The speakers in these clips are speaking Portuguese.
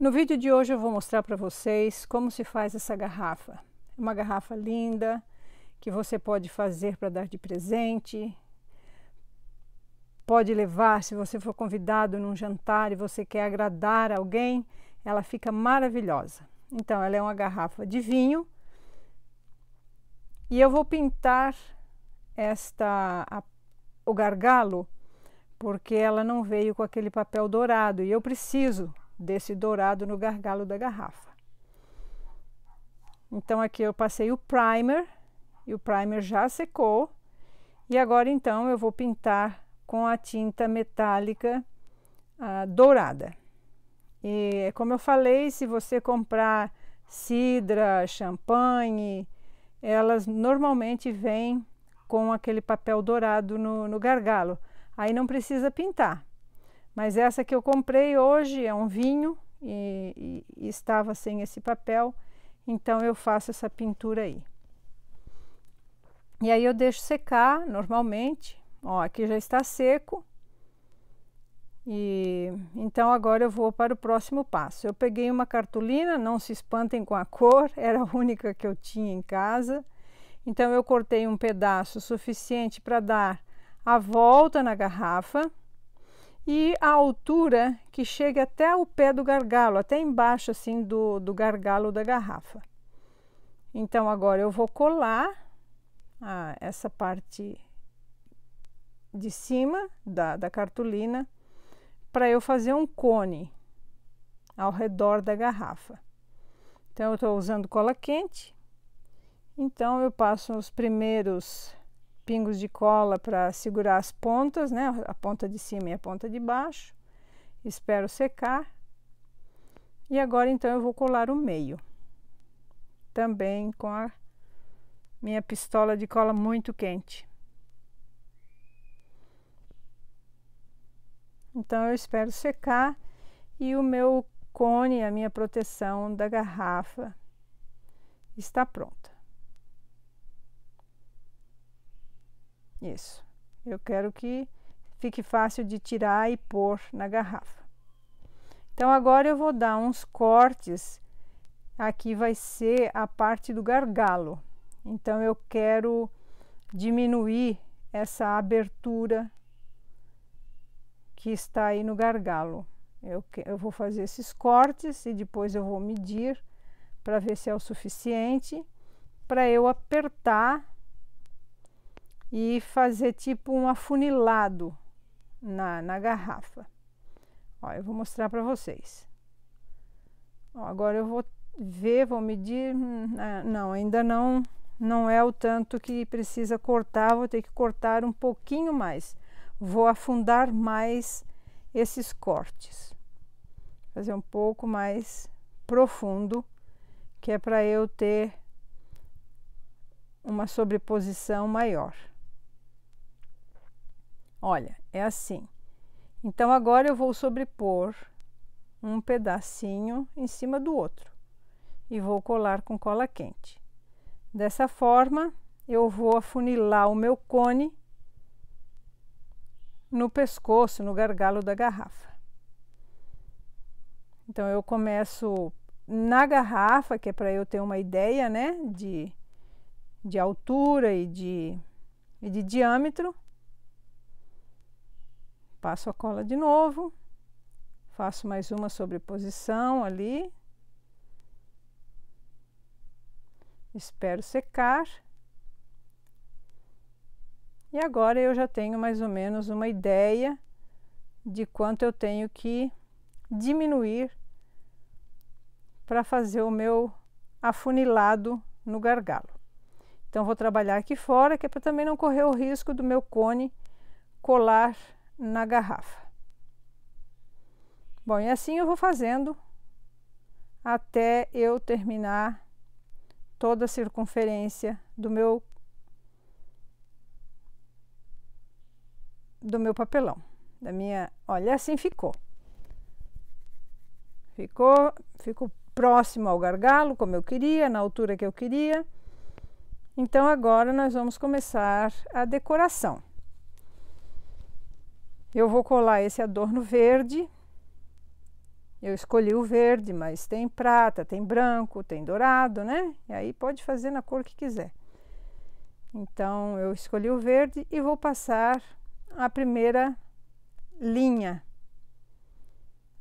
No vídeo de hoje eu vou mostrar para vocês como se faz essa garrafa. Uma garrafa linda que você pode fazer para dar de presente. Pode levar se você for convidado num jantar e você quer agradar alguém, ela fica maravilhosa. Então, ela é uma garrafa de vinho. E eu vou pintar esta a, o gargalo porque ela não veio com aquele papel dourado e eu preciso desse dourado no gargalo da garrafa. Então aqui eu passei o primer e o primer já secou. E agora então eu vou pintar com a tinta metálica ah, dourada. E como eu falei, se você comprar cidra, champanhe, elas normalmente vêm com aquele papel dourado no, no gargalo. Aí não precisa pintar, mas essa que eu comprei hoje é um vinho e, e, e estava sem esse papel, então eu faço essa pintura aí. E aí eu deixo secar normalmente. Ó, aqui já está seco. E então agora eu vou para o próximo passo. Eu peguei uma cartolina, não se espantem com a cor, era a única que eu tinha em casa. Então eu cortei um pedaço suficiente para dar a volta na garrafa e a altura que chegue até o pé do gargalo, até embaixo assim do, do gargalo da garrafa. Então agora eu vou colar a, ah, essa parte de cima da, da cartolina para eu fazer um cone ao redor da garrafa. Então eu estou usando cola quente, então eu passo os primeiros pingos de cola para segurar as pontas, né? A ponta de cima e a ponta de baixo. Espero secar. E agora, então, eu vou colar o meio. Também com a minha pistola de cola muito quente. Então, eu espero secar e o meu cone, a minha proteção da garrafa, está pronta. Isso. Eu quero que fique fácil de tirar e pôr na garrafa. Então, agora eu vou dar uns cortes. Aqui vai ser a parte do gargalo. Então, eu quero diminuir essa abertura que está aí no gargalo. Eu, eu vou fazer esses cortes e depois eu vou medir para ver se é o suficiente para eu apertar e fazer tipo um afunilado na, na garrafa. Ó, eu vou mostrar para vocês. Ó, agora eu vou ver, vou medir. Hum, ah, não, ainda não, não é o tanto que precisa cortar. Vou ter que cortar um pouquinho mais. Vou afundar mais esses cortes. Fazer um pouco mais profundo, que é para eu ter uma sobreposição maior. Olha, é assim. Então agora eu vou sobrepor um pedacinho em cima do outro e vou colar com cola quente. Dessa forma, eu vou afunilar o meu cone no pescoço, no gargalo da garrafa. Então eu começo na garrafa, que é para eu ter uma ideia, né, de, de altura e de, e de diâmetro. Passo a cola de novo, faço mais uma sobreposição ali. Espero secar. E agora eu já tenho mais ou menos uma ideia de quanto eu tenho que diminuir para fazer o meu afunilado no gargalo. Então vou trabalhar aqui fora, que é para também não correr o risco do meu cone colar na garrafa. Bom, e assim eu vou fazendo até eu terminar toda a circunferência do meu do meu papelão, da minha, olha, assim ficou. Ficou, ficou próximo ao gargalo, como eu queria, na altura que eu queria. Então agora nós vamos começar a decoração. Eu vou colar esse adorno verde. Eu escolhi o verde, mas tem prata, tem branco, tem dourado, né? E aí pode fazer na cor que quiser. Então, eu escolhi o verde e vou passar a primeira linha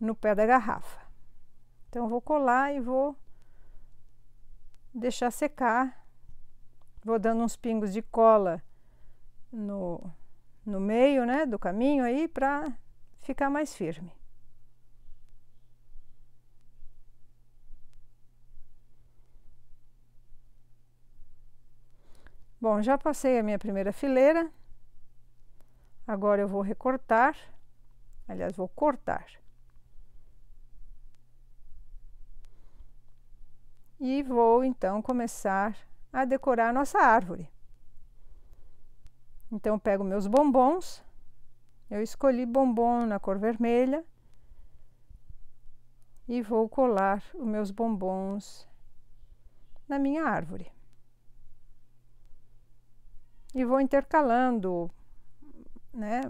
no pé da garrafa. Então, vou colar e vou deixar secar. Vou dando uns pingos de cola no, no meio né, do caminho aí para ficar mais firme. Bom, já passei a minha primeira fileira. Agora eu vou recortar, aliás, vou cortar. E vou então começar a decorar a nossa árvore. Então eu pego meus bombons. Eu escolhi bombom na cor vermelha e vou colar os meus bombons na minha árvore. E vou intercalando, né,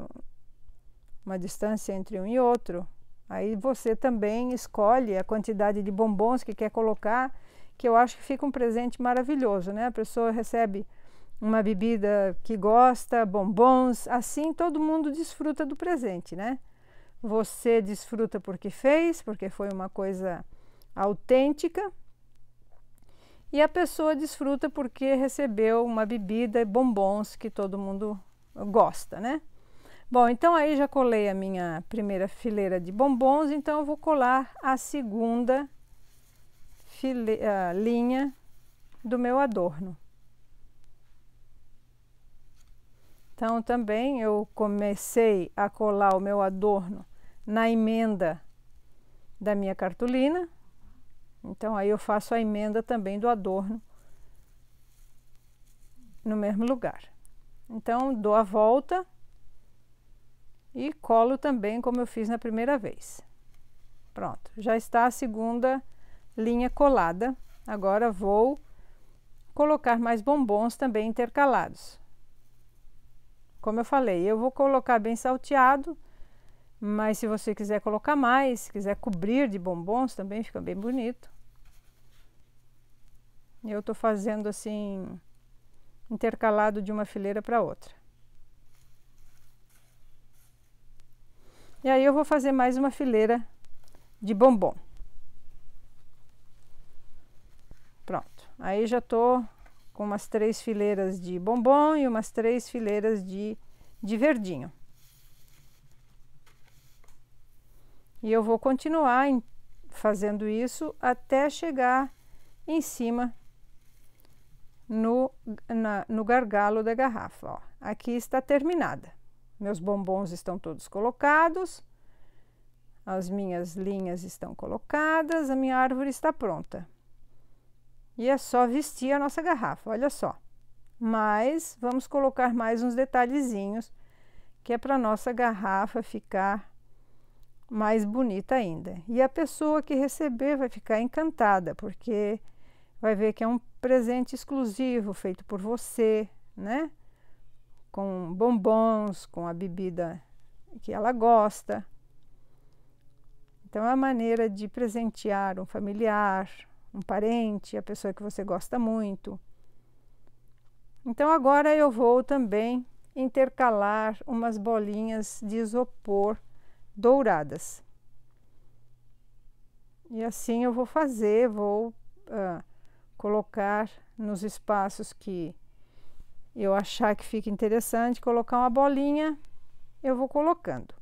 uma distância entre um e outro. Aí você também escolhe a quantidade de bombons que quer colocar, que eu acho que fica um presente maravilhoso, né? A pessoa recebe uma bebida que gosta, bombons, assim todo mundo desfruta do presente, né? Você desfruta porque fez, porque foi uma coisa autêntica. E a pessoa desfruta porque recebeu uma bebida e bombons que todo mundo gosta, né? Bom, então aí já colei a minha primeira fileira de bombons, então eu vou colar a segunda linha do meu adorno. Então também eu comecei a colar o meu adorno na emenda da minha cartolina. Então aí eu faço a emenda também do adorno no mesmo lugar. Então dou a volta e colo também como eu fiz na primeira vez. Pronto, já está a segunda linha colada. Agora vou colocar mais bombons também intercalados. Como eu falei, eu vou colocar bem salteado, mas se você quiser colocar mais, quiser cobrir de bombons também fica bem bonito. Eu estou fazendo assim, intercalado de uma fileira para outra. E aí eu vou fazer mais uma fileira de bombom. Pronto, aí já estou com umas três fileiras de bombom e umas três fileiras de, de verdinho. E eu vou continuar em, fazendo isso até chegar em cima no, na, no gargalo da garrafa. Ó. Aqui está terminada. Meus bombons estão todos colocados, as minhas linhas estão colocadas, a minha árvore está pronta. E é só vestir a nossa garrafa, olha só. Mas vamos colocar mais uns detalhezinhos, que é para nossa garrafa ficar mais bonita ainda. E a pessoa que receber vai ficar encantada, porque vai ver que é um presente exclusivo feito por você, né? Com bombons, com a bebida que ela gosta. Então, é a maneira de presentear um familiar, um parente, a pessoa que você gosta muito. Então agora eu vou também intercalar umas bolinhas de isopor douradas. E assim eu vou fazer, vou ah, colocar nos espaços que eu achar que fica interessante, colocar uma bolinha, eu vou colocando.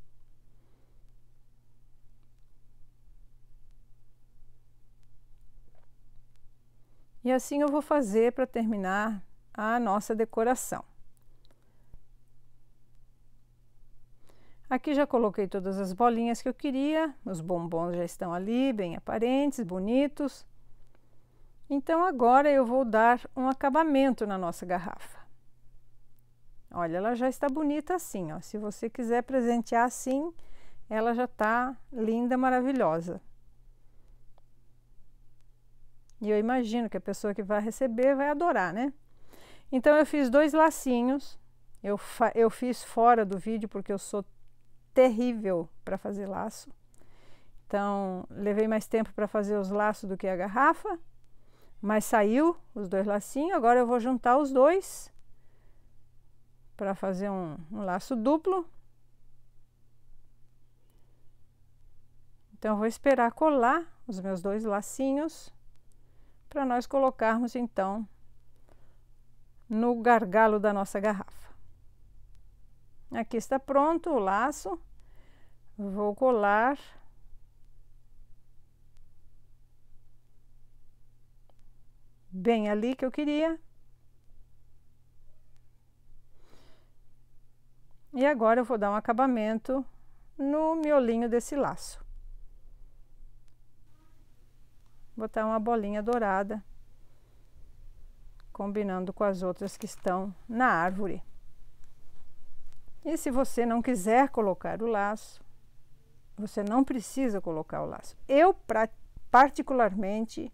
E assim eu vou fazer para terminar a nossa decoração. Aqui já coloquei todas as bolinhas que eu queria, os bombons já estão ali, bem aparentes, bonitos. Então, agora eu vou dar um acabamento na nossa garrafa. Olha, ela já está bonita assim, ó. Se você quiser presentear assim, ela já está linda, maravilhosa. E eu imagino que a pessoa que vai receber vai adorar, né? Então eu fiz dois lacinhos. Eu, eu fiz fora do vídeo porque eu sou terrível para fazer laço. Então, levei mais tempo para fazer os laços do que a garrafa, mas saiu os dois lacinhos. Agora eu vou juntar os dois para fazer um, um, laço duplo. Então, eu vou esperar colar os meus dois lacinhos para nós colocarmos então no gargalo da nossa garrafa. Aqui está pronto o laço. Vou colar bem ali que eu queria. E agora eu vou dar um acabamento no miolinho desse laço. botar uma bolinha dourada, combinando com as outras que estão na árvore. E se você não quiser colocar o laço, você não precisa colocar o laço. Eu, particularmente,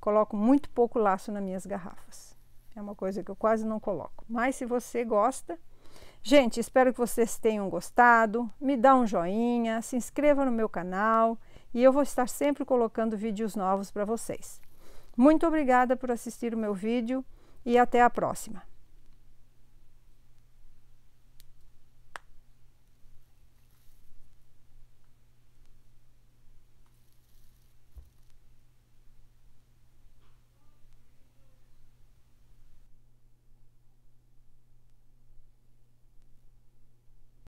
coloco muito pouco laço nas minhas garrafas. É uma coisa que eu quase não coloco. Mas se você gosta, Gente, espero que vocês tenham gostado. Me dá um joinha, se inscreva no meu canal e eu vou estar sempre colocando vídeos novos para vocês. Muito obrigada por assistir o meu vídeo e até a próxima!